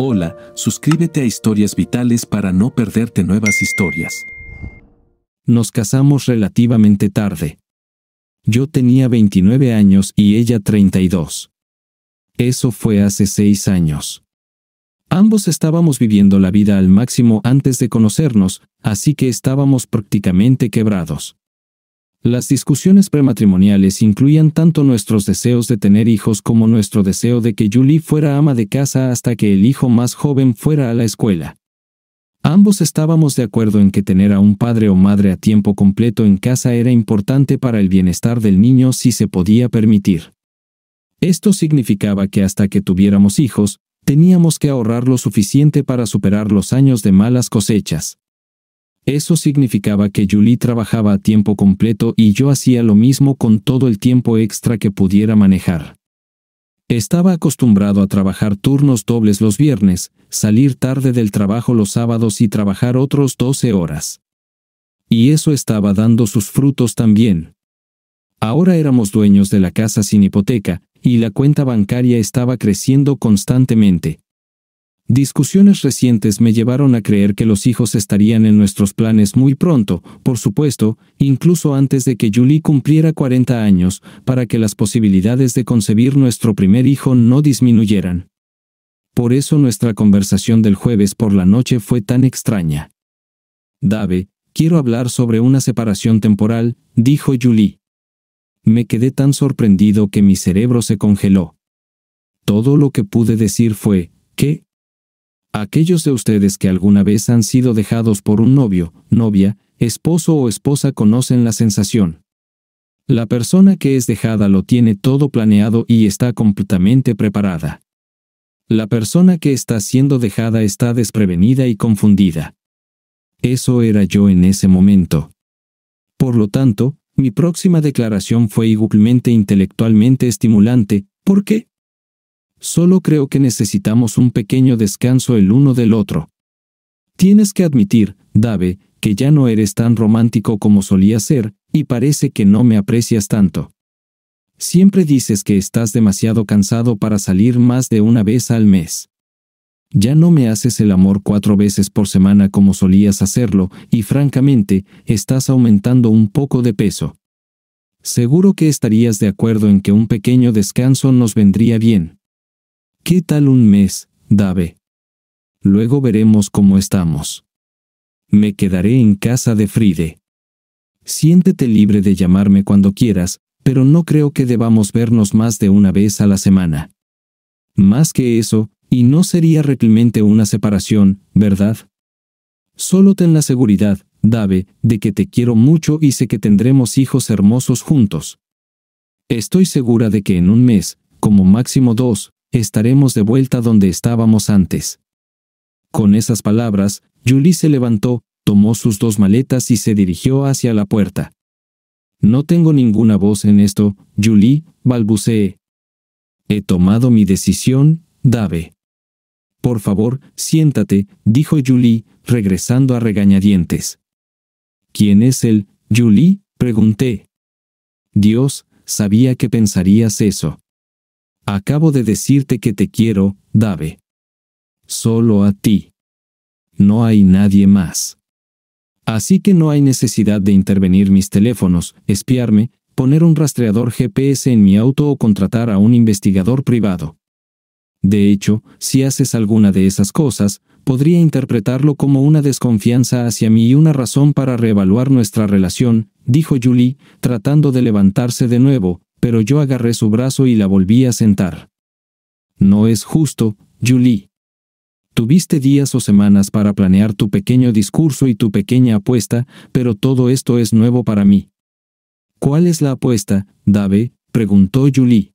Hola, suscríbete a Historias Vitales para no perderte nuevas historias. Nos casamos relativamente tarde. Yo tenía 29 años y ella 32. Eso fue hace 6 años. Ambos estábamos viviendo la vida al máximo antes de conocernos, así que estábamos prácticamente quebrados. Las discusiones prematrimoniales incluían tanto nuestros deseos de tener hijos como nuestro deseo de que Julie fuera ama de casa hasta que el hijo más joven fuera a la escuela. Ambos estábamos de acuerdo en que tener a un padre o madre a tiempo completo en casa era importante para el bienestar del niño si se podía permitir. Esto significaba que hasta que tuviéramos hijos, teníamos que ahorrar lo suficiente para superar los años de malas cosechas. Eso significaba que Julie trabajaba a tiempo completo y yo hacía lo mismo con todo el tiempo extra que pudiera manejar. Estaba acostumbrado a trabajar turnos dobles los viernes, salir tarde del trabajo los sábados y trabajar otros 12 horas. Y eso estaba dando sus frutos también. Ahora éramos dueños de la casa sin hipoteca, y la cuenta bancaria estaba creciendo constantemente. Discusiones recientes me llevaron a creer que los hijos estarían en nuestros planes muy pronto, por supuesto, incluso antes de que Julie cumpliera 40 años, para que las posibilidades de concebir nuestro primer hijo no disminuyeran. Por eso nuestra conversación del jueves por la noche fue tan extraña. Dave, quiero hablar sobre una separación temporal, dijo Julie. Me quedé tan sorprendido que mi cerebro se congeló. Todo lo que pude decir fue, ¿qué? Aquellos de ustedes que alguna vez han sido dejados por un novio, novia, esposo o esposa conocen la sensación. La persona que es dejada lo tiene todo planeado y está completamente preparada. La persona que está siendo dejada está desprevenida y confundida. Eso era yo en ese momento. Por lo tanto, mi próxima declaración fue igualmente intelectualmente estimulante, ¿por qué? Solo creo que necesitamos un pequeño descanso el uno del otro. Tienes que admitir, Dave, que ya no eres tan romántico como solía ser, y parece que no me aprecias tanto. Siempre dices que estás demasiado cansado para salir más de una vez al mes. Ya no me haces el amor cuatro veces por semana como solías hacerlo, y francamente, estás aumentando un poco de peso. Seguro que estarías de acuerdo en que un pequeño descanso nos vendría bien. ¿Qué tal un mes, Dave? Luego veremos cómo estamos. Me quedaré en casa de Fride. Siéntete libre de llamarme cuando quieras, pero no creo que debamos vernos más de una vez a la semana. Más que eso, y no sería realmente una separación, ¿verdad? Solo ten la seguridad, Dave, de que te quiero mucho y sé que tendremos hijos hermosos juntos. Estoy segura de que en un mes, como máximo dos, estaremos de vuelta donde estábamos antes. Con esas palabras, Julie se levantó, tomó sus dos maletas y se dirigió hacia la puerta. No tengo ninguna voz en esto, Julie, balbuceé. He tomado mi decisión, Dave. Por favor, siéntate, dijo Julie, regresando a regañadientes. ¿Quién es él, Julie? pregunté. Dios, sabía que pensarías eso. Acabo de decirte que te quiero, Dave. Solo a ti. No hay nadie más. Así que no hay necesidad de intervenir mis teléfonos, espiarme, poner un rastreador GPS en mi auto o contratar a un investigador privado. De hecho, si haces alguna de esas cosas, podría interpretarlo como una desconfianza hacia mí y una razón para reevaluar nuestra relación, dijo Julie, tratando de levantarse de nuevo, pero yo agarré su brazo y la volví a sentar. No es justo, Julie. Tuviste días o semanas para planear tu pequeño discurso y tu pequeña apuesta, pero todo esto es nuevo para mí. ¿Cuál es la apuesta, Dave? preguntó Julie.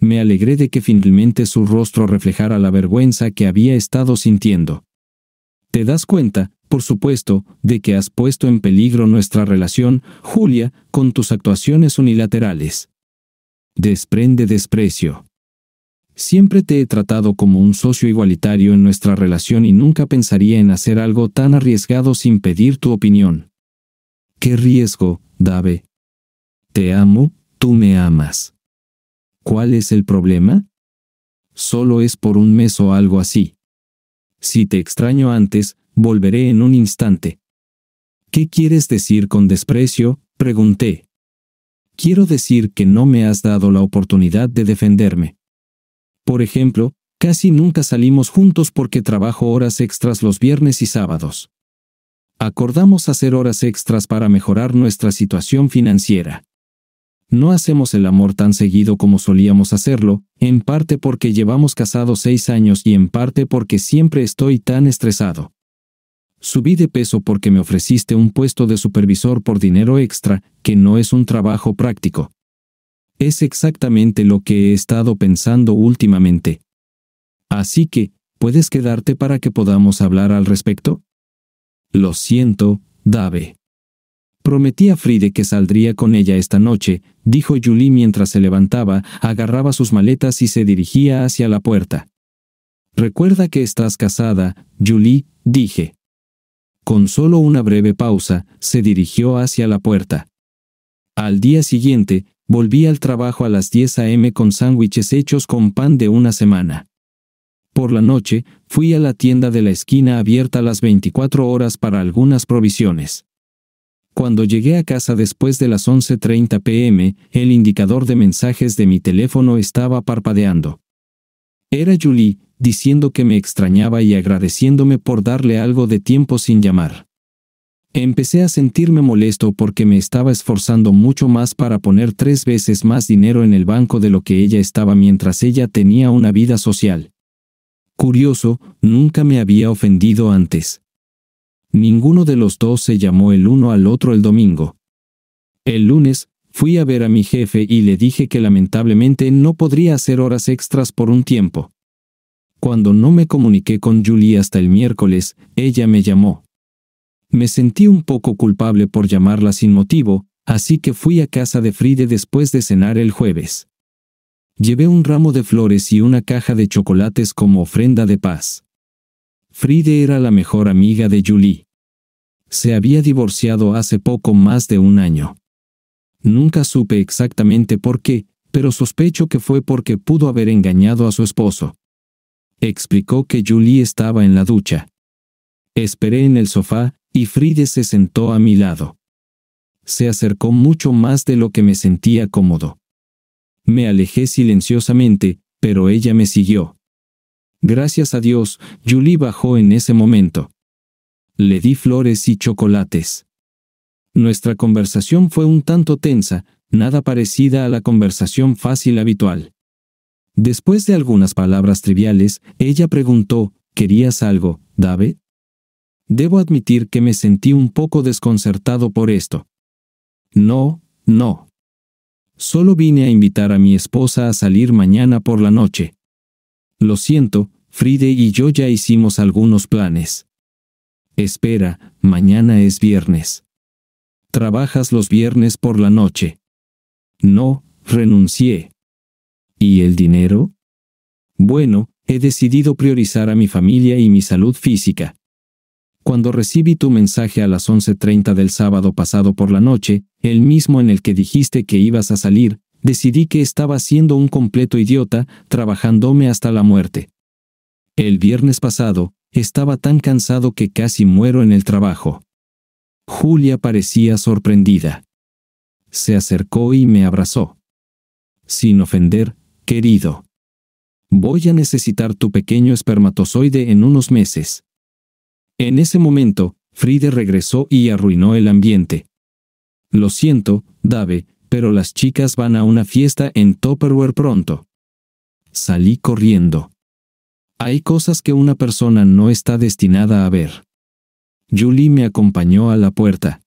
Me alegré de que finalmente su rostro reflejara la vergüenza que había estado sintiendo. ¿Te das cuenta, por supuesto, de que has puesto en peligro nuestra relación, Julia, con tus actuaciones unilaterales? desprende desprecio. Siempre te he tratado como un socio igualitario en nuestra relación y nunca pensaría en hacer algo tan arriesgado sin pedir tu opinión. ¿Qué riesgo, Dave? Te amo, tú me amas. ¿Cuál es el problema? Solo es por un mes o algo así. Si te extraño antes, volveré en un instante. ¿Qué quieres decir con desprecio? pregunté quiero decir que no me has dado la oportunidad de defenderme. Por ejemplo, casi nunca salimos juntos porque trabajo horas extras los viernes y sábados. Acordamos hacer horas extras para mejorar nuestra situación financiera. No hacemos el amor tan seguido como solíamos hacerlo, en parte porque llevamos casados seis años y en parte porque siempre estoy tan estresado. Subí de peso porque me ofreciste un puesto de supervisor por dinero extra, que no es un trabajo práctico. Es exactamente lo que he estado pensando últimamente. Así que, ¿puedes quedarte para que podamos hablar al respecto? Lo siento, Dave. Prometí a Fride que saldría con ella esta noche, dijo Julie mientras se levantaba, agarraba sus maletas y se dirigía hacia la puerta. Recuerda que estás casada, Julie, dije con solo una breve pausa, se dirigió hacia la puerta. Al día siguiente, volví al trabajo a las 10 a.m. con sándwiches hechos con pan de una semana. Por la noche, fui a la tienda de la esquina abierta las 24 horas para algunas provisiones. Cuando llegué a casa después de las 11.30 pm, el indicador de mensajes de mi teléfono estaba parpadeando. Era Julie, diciendo que me extrañaba y agradeciéndome por darle algo de tiempo sin llamar. Empecé a sentirme molesto porque me estaba esforzando mucho más para poner tres veces más dinero en el banco de lo que ella estaba mientras ella tenía una vida social. Curioso, nunca me había ofendido antes. Ninguno de los dos se llamó el uno al otro el domingo. El lunes, fui a ver a mi jefe y le dije que lamentablemente no podría hacer horas extras por un tiempo. Cuando no me comuniqué con Julie hasta el miércoles, ella me llamó. Me sentí un poco culpable por llamarla sin motivo, así que fui a casa de Fride después de cenar el jueves. Llevé un ramo de flores y una caja de chocolates como ofrenda de paz. Fride era la mejor amiga de Julie. Se había divorciado hace poco más de un año. Nunca supe exactamente por qué, pero sospecho que fue porque pudo haber engañado a su esposo. Explicó que Julie estaba en la ducha. Esperé en el sofá, y Fride se sentó a mi lado. Se acercó mucho más de lo que me sentía cómodo. Me alejé silenciosamente, pero ella me siguió. Gracias a Dios, Julie bajó en ese momento. Le di flores y chocolates. Nuestra conversación fue un tanto tensa, nada parecida a la conversación fácil habitual. Después de algunas palabras triviales, ella preguntó, ¿Querías algo, David? Debo admitir que me sentí un poco desconcertado por esto. No, no. Solo vine a invitar a mi esposa a salir mañana por la noche. Lo siento, Fride y yo ya hicimos algunos planes. Espera, mañana es viernes. Trabajas los viernes por la noche. No, renuncié. ¿Y el dinero? Bueno, he decidido priorizar a mi familia y mi salud física. Cuando recibí tu mensaje a las 11.30 del sábado pasado por la noche, el mismo en el que dijiste que ibas a salir, decidí que estaba siendo un completo idiota, trabajándome hasta la muerte. El viernes pasado, estaba tan cansado que casi muero en el trabajo. Julia parecía sorprendida. Se acercó y me abrazó. Sin ofender, querido. Voy a necesitar tu pequeño espermatozoide en unos meses. En ese momento, Fride regresó y arruinó el ambiente. Lo siento, Dave, pero las chicas van a una fiesta en Topperware pronto. Salí corriendo. Hay cosas que una persona no está destinada a ver. Julie me acompañó a la puerta.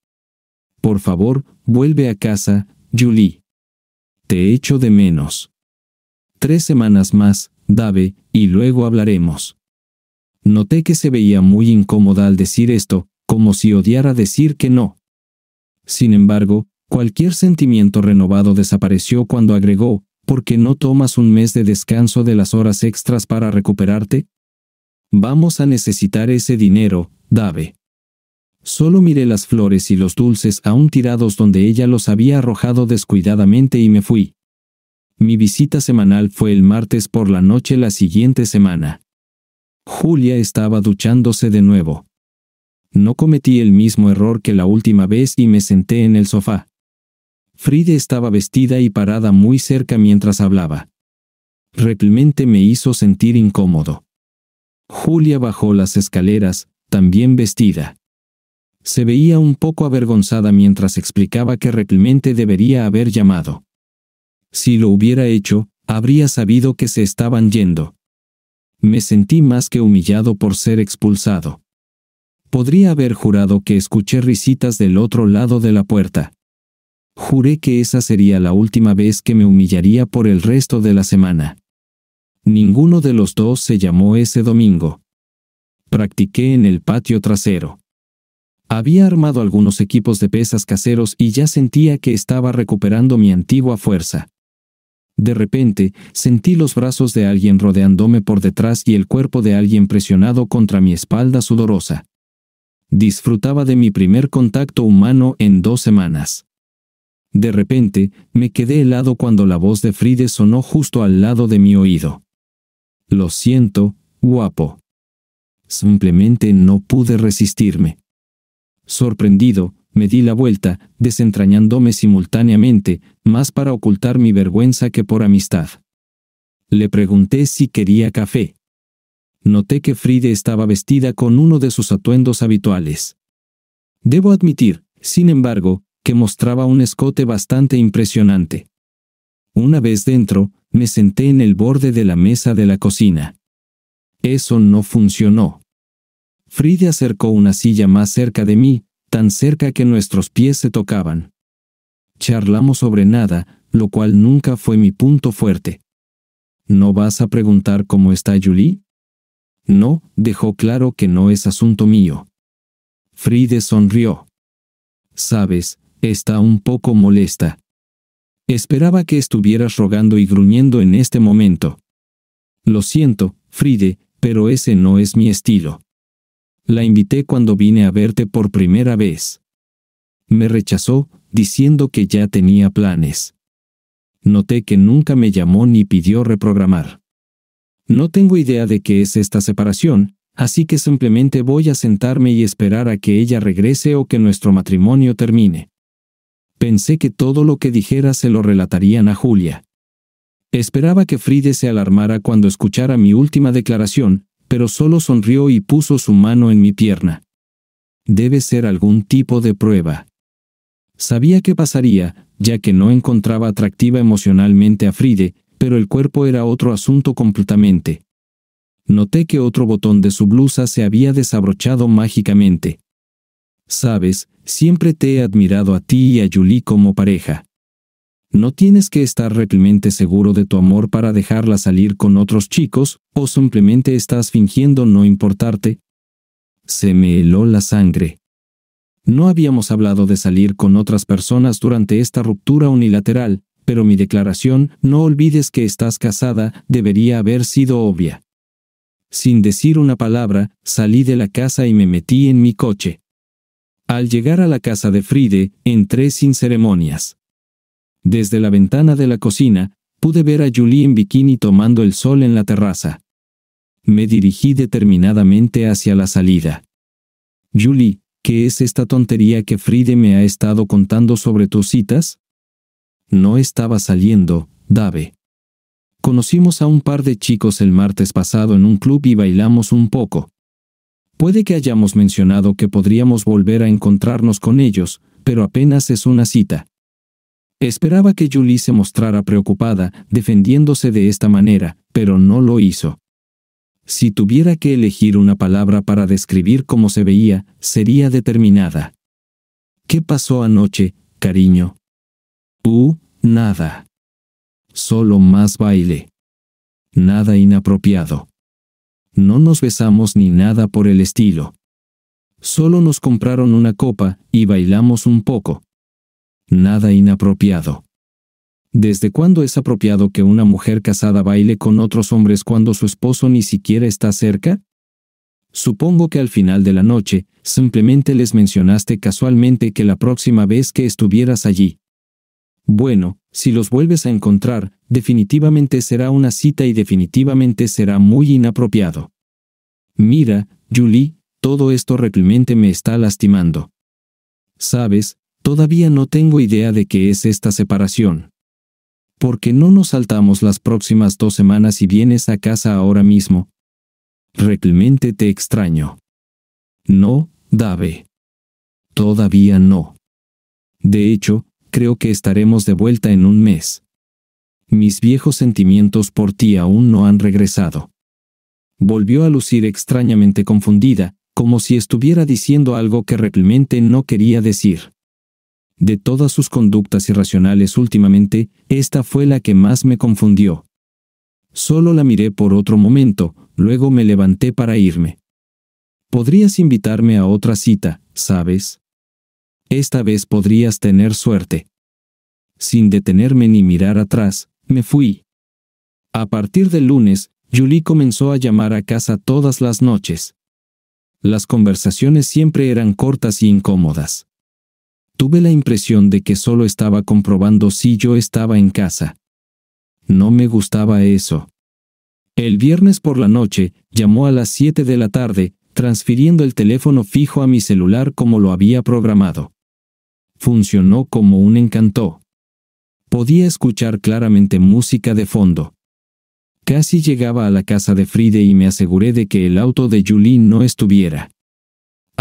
Por favor, vuelve a casa, Julie. Te echo de menos. Tres semanas más, Dave, y luego hablaremos. Noté que se veía muy incómoda al decir esto, como si odiara decir que no. Sin embargo, cualquier sentimiento renovado desapareció cuando agregó, ¿por qué no tomas un mes de descanso de las horas extras para recuperarte? Vamos a necesitar ese dinero, Dave. Solo miré las flores y los dulces aún tirados donde ella los había arrojado descuidadamente y me fui. Mi visita semanal fue el martes por la noche la siguiente semana. Julia estaba duchándose de nuevo. No cometí el mismo error que la última vez y me senté en el sofá. Fride estaba vestida y parada muy cerca mientras hablaba. Replemente me hizo sentir incómodo. Julia bajó las escaleras, también vestida. Se veía un poco avergonzada mientras explicaba que realmente debería haber llamado. Si lo hubiera hecho, habría sabido que se estaban yendo. Me sentí más que humillado por ser expulsado. Podría haber jurado que escuché risitas del otro lado de la puerta. Juré que esa sería la última vez que me humillaría por el resto de la semana. Ninguno de los dos se llamó ese domingo. Practiqué en el patio trasero. Había armado algunos equipos de pesas caseros y ya sentía que estaba recuperando mi antigua fuerza. De repente, sentí los brazos de alguien rodeándome por detrás y el cuerpo de alguien presionado contra mi espalda sudorosa. Disfrutaba de mi primer contacto humano en dos semanas. De repente, me quedé helado cuando la voz de Fride sonó justo al lado de mi oído. Lo siento, guapo. Simplemente no pude resistirme. Sorprendido, me di la vuelta, desentrañándome simultáneamente, más para ocultar mi vergüenza que por amistad. Le pregunté si quería café. Noté que Fride estaba vestida con uno de sus atuendos habituales. Debo admitir, sin embargo, que mostraba un escote bastante impresionante. Una vez dentro, me senté en el borde de la mesa de la cocina. Eso no funcionó. Fride acercó una silla más cerca de mí, tan cerca que nuestros pies se tocaban. Charlamos sobre nada, lo cual nunca fue mi punto fuerte. ¿No vas a preguntar cómo está Julie? No, dejó claro que no es asunto mío. Fride sonrió. Sabes, está un poco molesta. Esperaba que estuvieras rogando y gruñendo en este momento. Lo siento, Fride, pero ese no es mi estilo. La invité cuando vine a verte por primera vez. Me rechazó, diciendo que ya tenía planes. Noté que nunca me llamó ni pidió reprogramar. No tengo idea de qué es esta separación, así que simplemente voy a sentarme y esperar a que ella regrese o que nuestro matrimonio termine. Pensé que todo lo que dijera se lo relatarían a Julia. Esperaba que Fride se alarmara cuando escuchara mi última declaración, pero solo sonrió y puso su mano en mi pierna. Debe ser algún tipo de prueba. Sabía que pasaría, ya que no encontraba atractiva emocionalmente a Fride, pero el cuerpo era otro asunto completamente. Noté que otro botón de su blusa se había desabrochado mágicamente. Sabes, siempre te he admirado a ti y a Julie como pareja. No tienes que estar realmente seguro de tu amor para dejarla salir con otros chicos, o simplemente estás fingiendo no importarte. Se me heló la sangre. No habíamos hablado de salir con otras personas durante esta ruptura unilateral, pero mi declaración, no olvides que estás casada, debería haber sido obvia. Sin decir una palabra, salí de la casa y me metí en mi coche. Al llegar a la casa de Fride, entré sin ceremonias. Desde la ventana de la cocina, pude ver a Julie en bikini tomando el sol en la terraza. Me dirigí determinadamente hacia la salida. Julie, ¿qué es esta tontería que Fride me ha estado contando sobre tus citas? No estaba saliendo, Dave. Conocimos a un par de chicos el martes pasado en un club y bailamos un poco. Puede que hayamos mencionado que podríamos volver a encontrarnos con ellos, pero apenas es una cita. Esperaba que Julie se mostrara preocupada, defendiéndose de esta manera, pero no lo hizo. Si tuviera que elegir una palabra para describir cómo se veía, sería determinada. ¿Qué pasó anoche, cariño? Uh, nada. Solo más baile. Nada inapropiado. No nos besamos ni nada por el estilo. Solo nos compraron una copa y bailamos un poco, nada inapropiado. ¿Desde cuándo es apropiado que una mujer casada baile con otros hombres cuando su esposo ni siquiera está cerca? Supongo que al final de la noche, simplemente les mencionaste casualmente que la próxima vez que estuvieras allí. Bueno, si los vuelves a encontrar, definitivamente será una cita y definitivamente será muy inapropiado. Mira, Julie, todo esto realmente me está lastimando. Sabes, Todavía no tengo idea de qué es esta separación. Porque no nos saltamos las próximas dos semanas y vienes a casa ahora mismo? Realmente te extraño. No, Dave. Todavía no. De hecho, creo que estaremos de vuelta en un mes. Mis viejos sentimientos por ti aún no han regresado. Volvió a lucir extrañamente confundida, como si estuviera diciendo algo que realmente no quería decir. De todas sus conductas irracionales últimamente, esta fue la que más me confundió. Solo la miré por otro momento, luego me levanté para irme. Podrías invitarme a otra cita, ¿sabes? Esta vez podrías tener suerte. Sin detenerme ni mirar atrás, me fui. A partir del lunes, Julie comenzó a llamar a casa todas las noches. Las conversaciones siempre eran cortas y incómodas. Tuve la impresión de que solo estaba comprobando si yo estaba en casa. No me gustaba eso. El viernes por la noche, llamó a las 7 de la tarde, transfiriendo el teléfono fijo a mi celular como lo había programado. Funcionó como un encantó. Podía escuchar claramente música de fondo. Casi llegaba a la casa de Fride y me aseguré de que el auto de Julie no estuviera.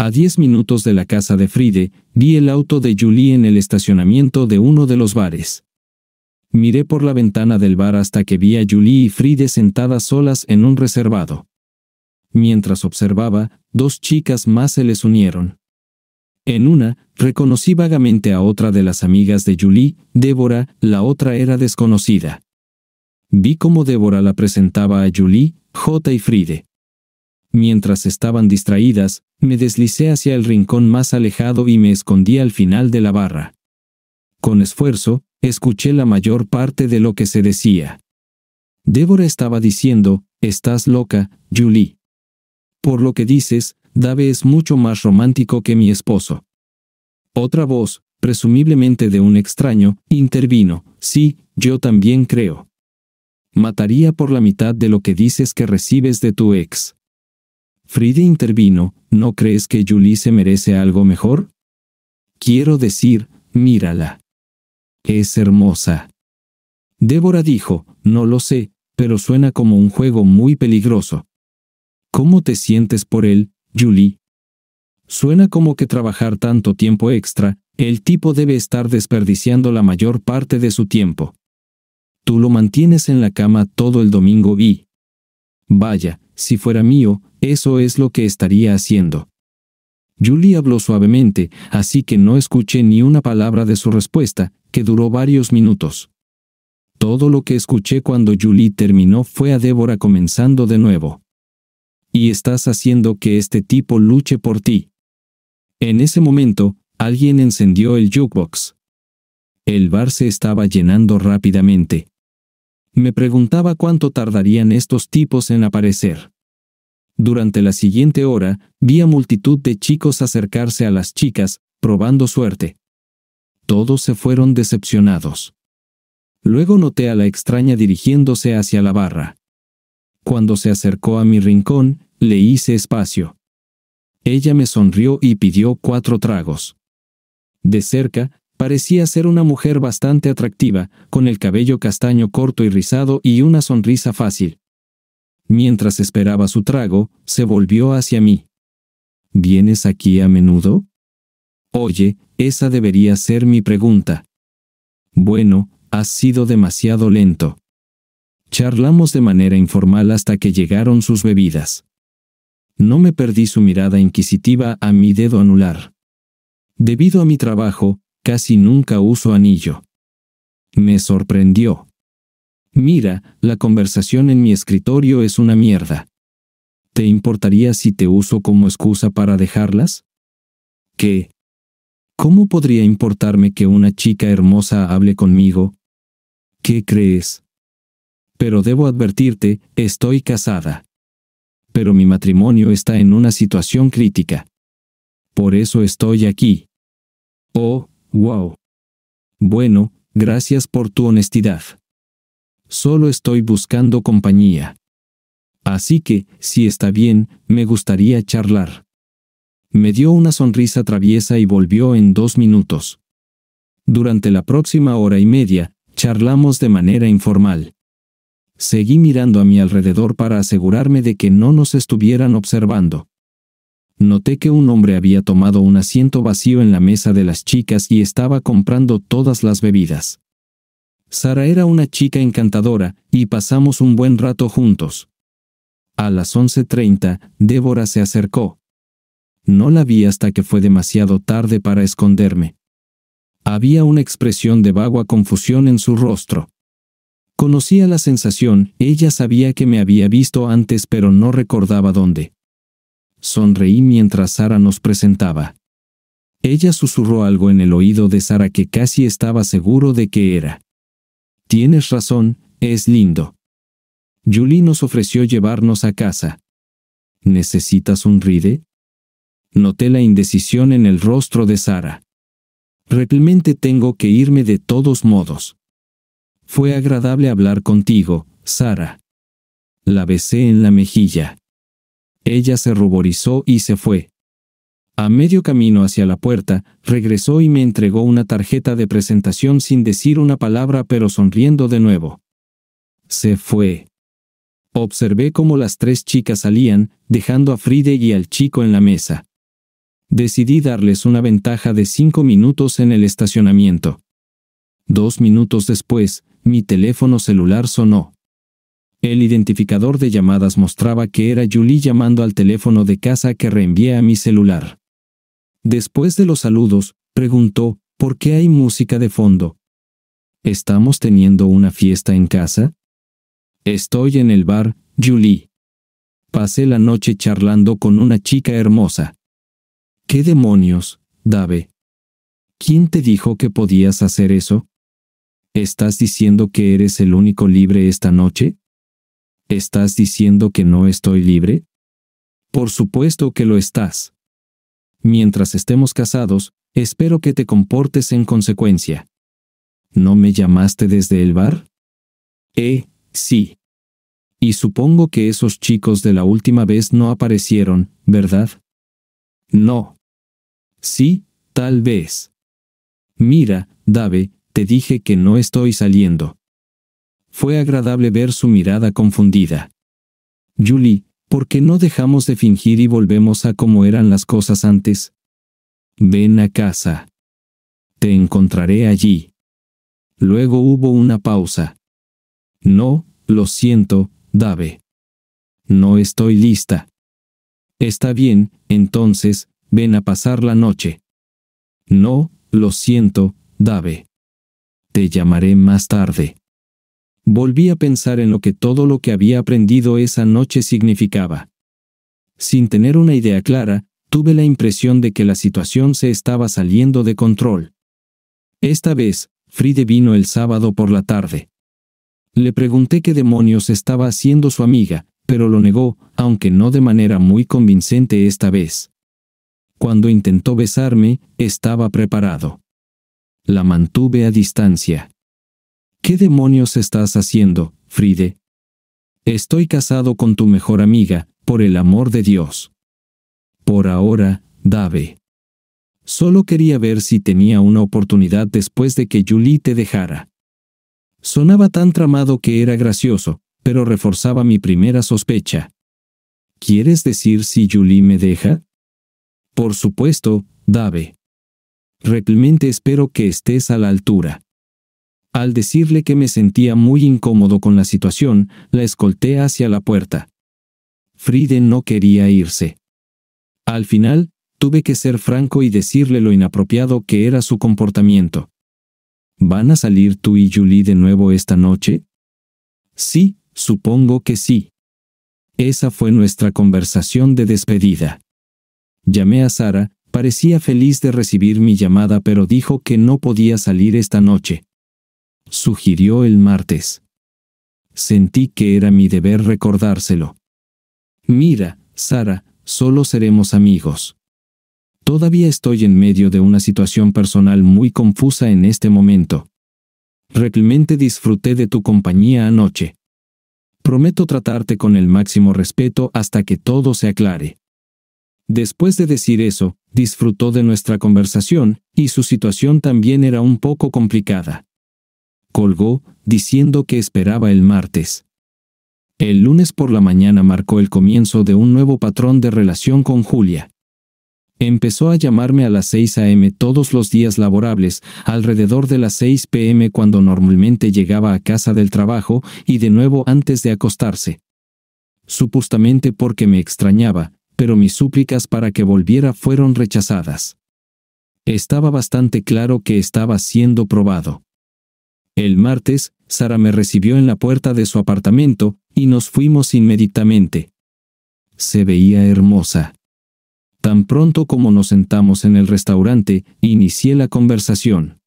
A diez minutos de la casa de Fride, vi el auto de Julie en el estacionamiento de uno de los bares. Miré por la ventana del bar hasta que vi a Julie y Fride sentadas solas en un reservado. Mientras observaba, dos chicas más se les unieron. En una, reconocí vagamente a otra de las amigas de Julie, Débora, la otra era desconocida. Vi cómo Débora la presentaba a Julie, J. y Fride. Mientras estaban distraídas, me deslicé hacia el rincón más alejado y me escondí al final de la barra. Con esfuerzo, escuché la mayor parte de lo que se decía. Débora estaba diciendo, estás loca, Julie. Por lo que dices, Dave es mucho más romántico que mi esposo. Otra voz, presumiblemente de un extraño, intervino, sí, yo también creo. Mataría por la mitad de lo que dices que recibes de tu ex. Frida intervino, ¿no crees que Julie se merece algo mejor? Quiero decir, mírala. Es hermosa. Débora dijo, no lo sé, pero suena como un juego muy peligroso. ¿Cómo te sientes por él, Julie? Suena como que trabajar tanto tiempo extra, el tipo debe estar desperdiciando la mayor parte de su tiempo. Tú lo mantienes en la cama todo el domingo y... Vaya, si fuera mío, eso es lo que estaría haciendo. Julie habló suavemente, así que no escuché ni una palabra de su respuesta, que duró varios minutos. Todo lo que escuché cuando Julie terminó fue a Débora comenzando de nuevo. Y estás haciendo que este tipo luche por ti. En ese momento, alguien encendió el jukebox. El bar se estaba llenando rápidamente. Me preguntaba cuánto tardarían estos tipos en aparecer. Durante la siguiente hora, vi a multitud de chicos acercarse a las chicas, probando suerte. Todos se fueron decepcionados. Luego noté a la extraña dirigiéndose hacia la barra. Cuando se acercó a mi rincón, le hice espacio. Ella me sonrió y pidió cuatro tragos. De cerca, parecía ser una mujer bastante atractiva, con el cabello castaño corto y rizado y una sonrisa fácil. Mientras esperaba su trago, se volvió hacia mí. ¿Vienes aquí a menudo? Oye, esa debería ser mi pregunta. Bueno, has sido demasiado lento. Charlamos de manera informal hasta que llegaron sus bebidas. No me perdí su mirada inquisitiva a mi dedo anular. Debido a mi trabajo, casi nunca uso anillo. Me sorprendió. Mira, la conversación en mi escritorio es una mierda. ¿Te importaría si te uso como excusa para dejarlas? ¿Qué? ¿Cómo podría importarme que una chica hermosa hable conmigo? ¿Qué crees? Pero debo advertirte, estoy casada. Pero mi matrimonio está en una situación crítica. Por eso estoy aquí. Oh, wow. Bueno, gracias por tu honestidad solo estoy buscando compañía. Así que, si está bien, me gustaría charlar. Me dio una sonrisa traviesa y volvió en dos minutos. Durante la próxima hora y media, charlamos de manera informal. Seguí mirando a mi alrededor para asegurarme de que no nos estuvieran observando. Noté que un hombre había tomado un asiento vacío en la mesa de las chicas y estaba comprando todas las bebidas. Sara era una chica encantadora, y pasamos un buen rato juntos. A las 11.30, Débora se acercó. No la vi hasta que fue demasiado tarde para esconderme. Había una expresión de vagua confusión en su rostro. Conocía la sensación, ella sabía que me había visto antes pero no recordaba dónde. Sonreí mientras Sara nos presentaba. Ella susurró algo en el oído de Sara que casi estaba seguro de que era. Tienes razón, es lindo. Julie nos ofreció llevarnos a casa. ¿Necesitas un ride? Noté la indecisión en el rostro de Sara. Realmente tengo que irme de todos modos. Fue agradable hablar contigo, Sara. La besé en la mejilla. Ella se ruborizó y se fue. A medio camino hacia la puerta, regresó y me entregó una tarjeta de presentación sin decir una palabra pero sonriendo de nuevo. Se fue. Observé cómo las tres chicas salían, dejando a Fride y al chico en la mesa. Decidí darles una ventaja de cinco minutos en el estacionamiento. Dos minutos después, mi teléfono celular sonó. El identificador de llamadas mostraba que era Julie llamando al teléfono de casa que reenvié a mi celular. Después de los saludos, preguntó, ¿por qué hay música de fondo? ¿Estamos teniendo una fiesta en casa? Estoy en el bar, Julie. Pasé la noche charlando con una chica hermosa. ¿Qué demonios, Dave? ¿Quién te dijo que podías hacer eso? ¿Estás diciendo que eres el único libre esta noche? ¿Estás diciendo que no estoy libre? Por supuesto que lo estás mientras estemos casados, espero que te comportes en consecuencia. ¿No me llamaste desde el bar? Eh, sí. Y supongo que esos chicos de la última vez no aparecieron, ¿verdad? No. Sí, tal vez. Mira, Dave, te dije que no estoy saliendo. Fue agradable ver su mirada confundida. Julie, qué no dejamos de fingir y volvemos a como eran las cosas antes. Ven a casa. Te encontraré allí. Luego hubo una pausa. No, lo siento, Dave. No estoy lista. Está bien, entonces, ven a pasar la noche. No, lo siento, Dave. Te llamaré más tarde. Volví a pensar en lo que todo lo que había aprendido esa noche significaba. Sin tener una idea clara, tuve la impresión de que la situación se estaba saliendo de control. Esta vez, Fride vino el sábado por la tarde. Le pregunté qué demonios estaba haciendo su amiga, pero lo negó, aunque no de manera muy convincente esta vez. Cuando intentó besarme, estaba preparado. La mantuve a distancia. ¿Qué demonios estás haciendo, Fride? Estoy casado con tu mejor amiga, por el amor de Dios. Por ahora, Dave. Solo quería ver si tenía una oportunidad después de que Julie te dejara. Sonaba tan tramado que era gracioso, pero reforzaba mi primera sospecha. ¿Quieres decir si Julie me deja? Por supuesto, Dave. Realmente espero que estés a la altura. Al decirle que me sentía muy incómodo con la situación, la escolté hacia la puerta. Fride no quería irse. Al final, tuve que ser franco y decirle lo inapropiado que era su comportamiento. ¿Van a salir tú y Julie de nuevo esta noche? Sí, supongo que sí. Esa fue nuestra conversación de despedida. Llamé a Sara, parecía feliz de recibir mi llamada pero dijo que no podía salir esta noche sugirió el martes. Sentí que era mi deber recordárselo. Mira, Sara, solo seremos amigos. Todavía estoy en medio de una situación personal muy confusa en este momento. Realmente disfruté de tu compañía anoche. Prometo tratarte con el máximo respeto hasta que todo se aclare. Después de decir eso, disfrutó de nuestra conversación, y su situación también era un poco complicada colgó, diciendo que esperaba el martes. El lunes por la mañana marcó el comienzo de un nuevo patrón de relación con Julia. Empezó a llamarme a las 6 a.m. todos los días laborables, alrededor de las 6 p.m. cuando normalmente llegaba a casa del trabajo y de nuevo antes de acostarse. Supuestamente porque me extrañaba, pero mis súplicas para que volviera fueron rechazadas. Estaba bastante claro que estaba siendo probado. El martes, Sara me recibió en la puerta de su apartamento, y nos fuimos inmediatamente. Se veía hermosa. Tan pronto como nos sentamos en el restaurante, inicié la conversación.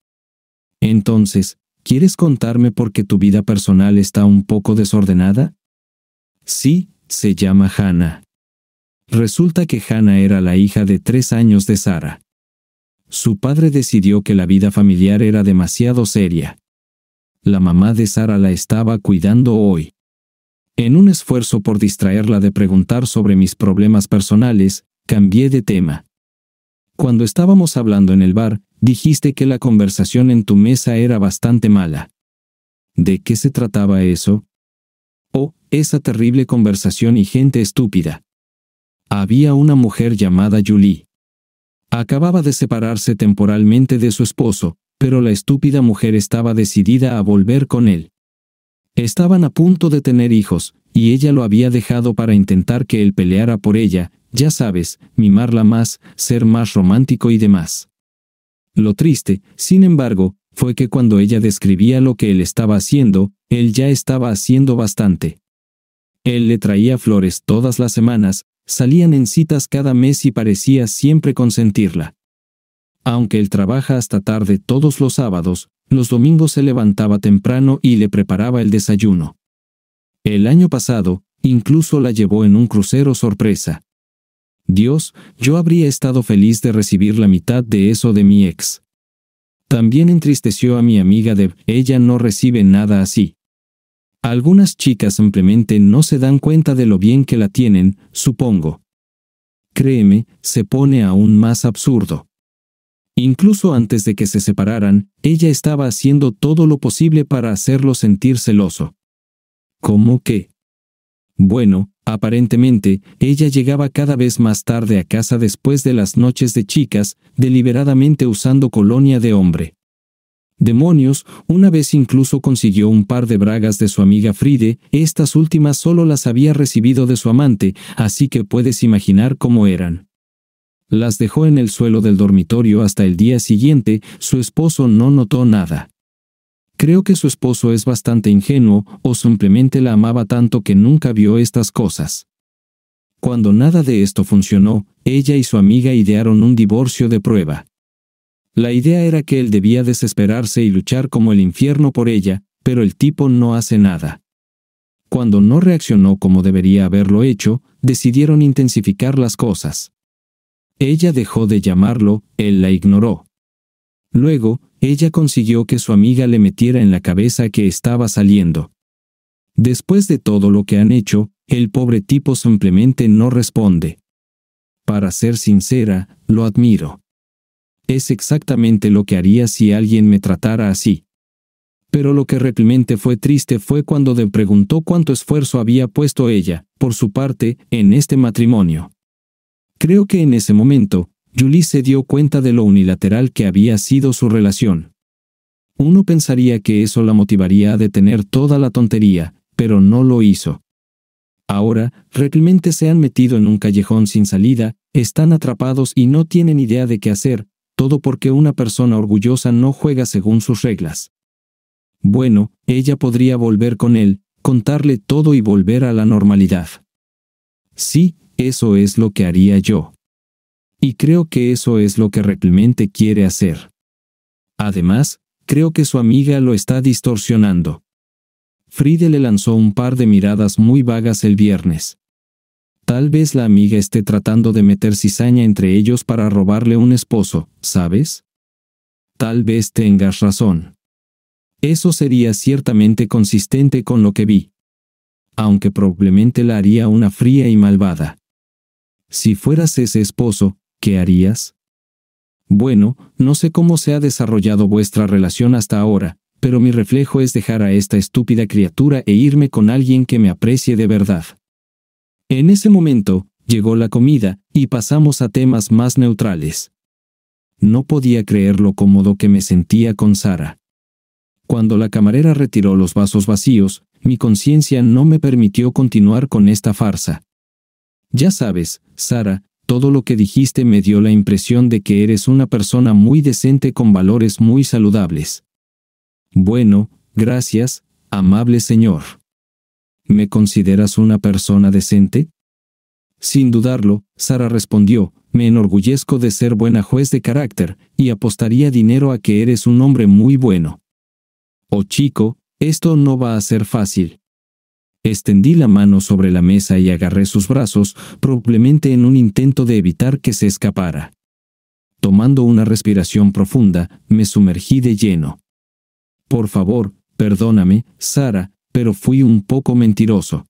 Entonces, ¿quieres contarme por qué tu vida personal está un poco desordenada? Sí, se llama Hannah. Resulta que Hannah era la hija de tres años de Sara. Su padre decidió que la vida familiar era demasiado seria. La mamá de Sara la estaba cuidando hoy. En un esfuerzo por distraerla de preguntar sobre mis problemas personales, cambié de tema. Cuando estábamos hablando en el bar, dijiste que la conversación en tu mesa era bastante mala. ¿De qué se trataba eso? Oh, esa terrible conversación y gente estúpida. Había una mujer llamada Julie. Acababa de separarse temporalmente de su esposo, pero la estúpida mujer estaba decidida a volver con él. Estaban a punto de tener hijos, y ella lo había dejado para intentar que él peleara por ella, ya sabes, mimarla más, ser más romántico y demás. Lo triste, sin embargo, fue que cuando ella describía lo que él estaba haciendo, él ya estaba haciendo bastante. Él le traía flores todas las semanas, salían en citas cada mes y parecía siempre consentirla. Aunque él trabaja hasta tarde todos los sábados, los domingos se levantaba temprano y le preparaba el desayuno. El año pasado, incluso la llevó en un crucero sorpresa. Dios, yo habría estado feliz de recibir la mitad de eso de mi ex. También entristeció a mi amiga Deb, ella no recibe nada así. Algunas chicas simplemente no se dan cuenta de lo bien que la tienen, supongo. Créeme, se pone aún más absurdo. Incluso antes de que se separaran, ella estaba haciendo todo lo posible para hacerlo sentir celoso. ¿Cómo qué? Bueno, aparentemente, ella llegaba cada vez más tarde a casa después de las noches de chicas, deliberadamente usando colonia de hombre. Demonios, una vez incluso consiguió un par de bragas de su amiga Fride, estas últimas solo las había recibido de su amante, así que puedes imaginar cómo eran. Las dejó en el suelo del dormitorio hasta el día siguiente, su esposo no notó nada. Creo que su esposo es bastante ingenuo o simplemente la amaba tanto que nunca vio estas cosas. Cuando nada de esto funcionó, ella y su amiga idearon un divorcio de prueba. La idea era que él debía desesperarse y luchar como el infierno por ella, pero el tipo no hace nada. Cuando no reaccionó como debería haberlo hecho, decidieron intensificar las cosas. Ella dejó de llamarlo, él la ignoró. Luego, ella consiguió que su amiga le metiera en la cabeza que estaba saliendo. Después de todo lo que han hecho, el pobre tipo simplemente no responde. Para ser sincera, lo admiro. Es exactamente lo que haría si alguien me tratara así. Pero lo que realmente fue triste fue cuando le preguntó cuánto esfuerzo había puesto ella, por su parte, en este matrimonio. Creo que en ese momento, Julie se dio cuenta de lo unilateral que había sido su relación. Uno pensaría que eso la motivaría a detener toda la tontería, pero no lo hizo. Ahora, realmente se han metido en un callejón sin salida, están atrapados y no tienen idea de qué hacer, todo porque una persona orgullosa no juega según sus reglas. Bueno, ella podría volver con él, contarle todo y volver a la normalidad. Sí, eso es lo que haría yo. Y creo que eso es lo que realmente quiere hacer. Además, creo que su amiga lo está distorsionando. Fride le lanzó un par de miradas muy vagas el viernes. Tal vez la amiga esté tratando de meter cizaña entre ellos para robarle un esposo, ¿sabes? Tal vez tengas razón. Eso sería ciertamente consistente con lo que vi. Aunque probablemente la haría una fría y malvada. Si fueras ese esposo, ¿qué harías? Bueno, no sé cómo se ha desarrollado vuestra relación hasta ahora, pero mi reflejo es dejar a esta estúpida criatura e irme con alguien que me aprecie de verdad. En ese momento, llegó la comida, y pasamos a temas más neutrales. No podía creer lo cómodo que me sentía con Sara. Cuando la camarera retiró los vasos vacíos, mi conciencia no me permitió continuar con esta farsa. Ya sabes, Sara, todo lo que dijiste me dio la impresión de que eres una persona muy decente con valores muy saludables. Bueno, gracias, amable señor. ¿Me consideras una persona decente? Sin dudarlo, Sara respondió, me enorgullezco de ser buena juez de carácter, y apostaría dinero a que eres un hombre muy bueno. Oh chico, esto no va a ser fácil. Extendí la mano sobre la mesa y agarré sus brazos, probablemente en un intento de evitar que se escapara. Tomando una respiración profunda, me sumergí de lleno. Por favor, perdóname, Sara, pero fui un poco mentiroso.